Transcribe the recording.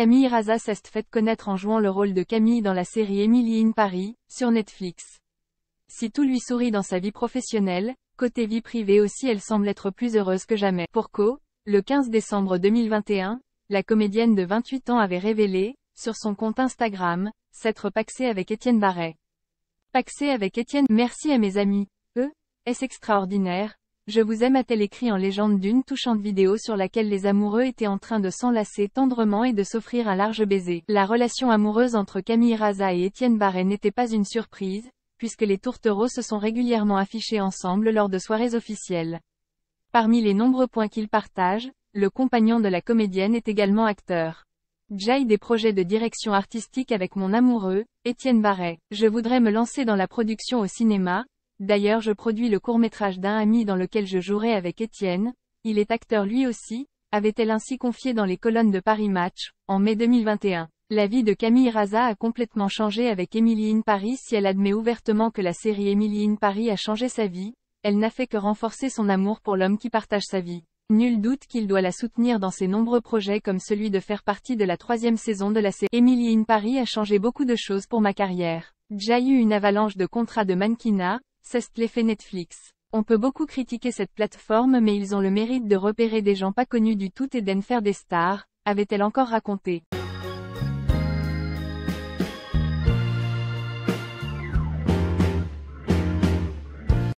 Camille Raza s'est faite connaître en jouant le rôle de Camille dans la série Emily in Paris, sur Netflix. Si tout lui sourit dans sa vie professionnelle, côté vie privée aussi elle semble être plus heureuse que jamais. Pour le 15 décembre 2021, la comédienne de 28 ans avait révélé, sur son compte Instagram, s'être paxée avec Étienne Barret. Paxée avec Étienne, merci à mes amis. Eux, est-ce extraordinaire je vous aime a-t-elle écrit en légende d'une touchante vidéo sur laquelle les amoureux étaient en train de s'enlacer tendrement et de s'offrir un large baiser. La relation amoureuse entre Camille Raza et Étienne Barret n'était pas une surprise, puisque les tourtereaux se sont régulièrement affichés ensemble lors de soirées officielles. Parmi les nombreux points qu'ils partagent, le compagnon de la comédienne est également acteur. J'ai des projets de direction artistique avec mon amoureux, Étienne Barret. Je voudrais me lancer dans la production au cinéma, D'ailleurs je produis le court-métrage d'un ami dans lequel je jouerai avec Étienne, il est acteur lui aussi, avait-elle ainsi confié dans les colonnes de Paris Match, en mai 2021. La vie de Camille Raza a complètement changé avec Emily in Paris si elle admet ouvertement que la série Emily in Paris a changé sa vie, elle n'a fait que renforcer son amour pour l'homme qui partage sa vie. Nul doute qu'il doit la soutenir dans ses nombreux projets comme celui de faire partie de la troisième saison de la série Emily in Paris a changé beaucoup de choses pour ma carrière. J'ai eu une avalanche de contrats de mannequinat, c'est l'effet Netflix. On peut beaucoup critiquer cette plateforme mais ils ont le mérite de repérer des gens pas connus du tout et d'en faire des stars, avait-elle encore raconté.